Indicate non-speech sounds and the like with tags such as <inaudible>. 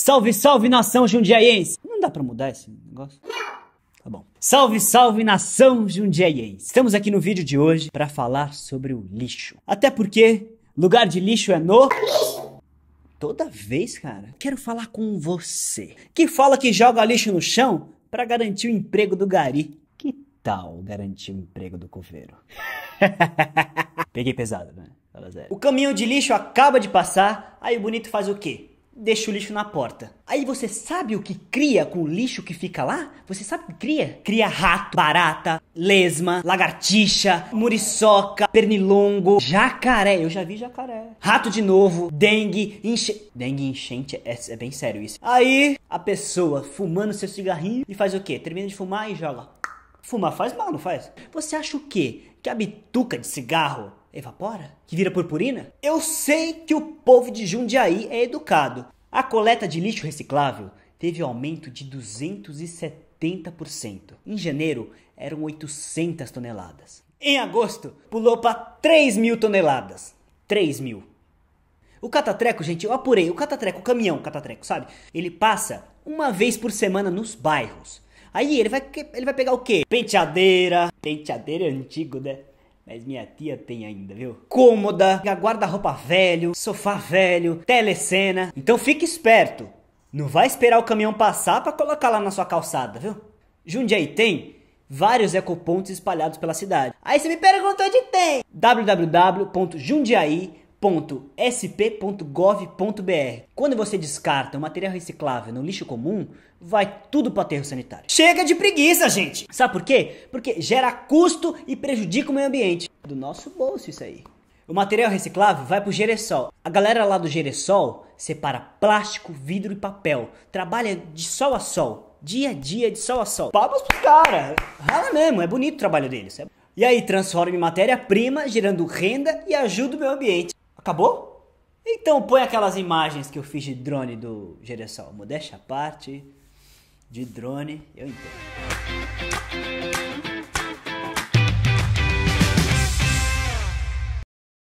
Salve, salve nação jundiaiense! Não dá para mudar esse negócio? Tá bom. Salve, salve nação jundiaiense! Estamos aqui no vídeo de hoje para falar sobre o lixo. Até porque lugar de lixo é no Toda vez, cara. Quero falar com você que fala que joga lixo no chão para garantir o emprego do gari. Que tal garantir o emprego do coveiro? <laughs> Peguei pesado, né? O caminhão de lixo acaba de passar, aí o bonito faz o quê? deixa o lixo na porta. Aí você sabe o que cria com o lixo que fica lá? Você sabe o que cria? Cria rato, barata, lesma, lagartixa, muriçoca, pernilongo, jacaré. Eu já vi jacaré. Rato de novo, dengue, enche... Dengue enchente, é, é bem sério isso. Aí a pessoa fumando seu cigarrinho e faz o quê? Termina de fumar e joga Fumar faz mal, não faz? Você acha o quê? Que a bituca de cigarro evapora? Que vira purpurina? Eu sei que o povo de Jundiaí é educado. A coleta de lixo reciclável teve um aumento de 270%. Em janeiro, eram 800 toneladas. Em agosto, pulou para 3 mil toneladas. 3 mil. O catatreco, gente, eu apurei. O catatreco, o caminhão catatreco, sabe? Ele passa uma vez por semana nos bairros Aí ele vai, ele vai pegar o quê? Penteadeira. Penteadeira é antigo, né? Mas minha tia tem ainda, viu? Cômoda, guarda-roupa velho, sofá velho, telecena. Então fique esperto. Não vai esperar o caminhão passar para colocar lá na sua calçada, viu? Jundiaí tem vários ecopontos espalhados pela cidade. Aí você me perguntou onde tem. www.jundiaí.com sp.gov.br. Quando você descarta o material reciclável no lixo comum, vai tudo para o aterro sanitário. Chega de preguiça, gente! Sabe por quê? Porque gera custo e prejudica o meio ambiente. Do nosso bolso isso aí. O material reciclável vai para o Geressol. A galera lá do Geressol separa plástico, vidro e papel. Trabalha de sol a sol, dia a dia de sol a sol. Palmas pro cara! Rala mesmo, é bonito o trabalho deles. E aí transforma em matéria-prima, gerando renda e ajuda o meio ambiente. Acabou? Então põe aquelas imagens que eu fiz de drone do Gereçal. Modéstia à parte, de drone, eu entendo.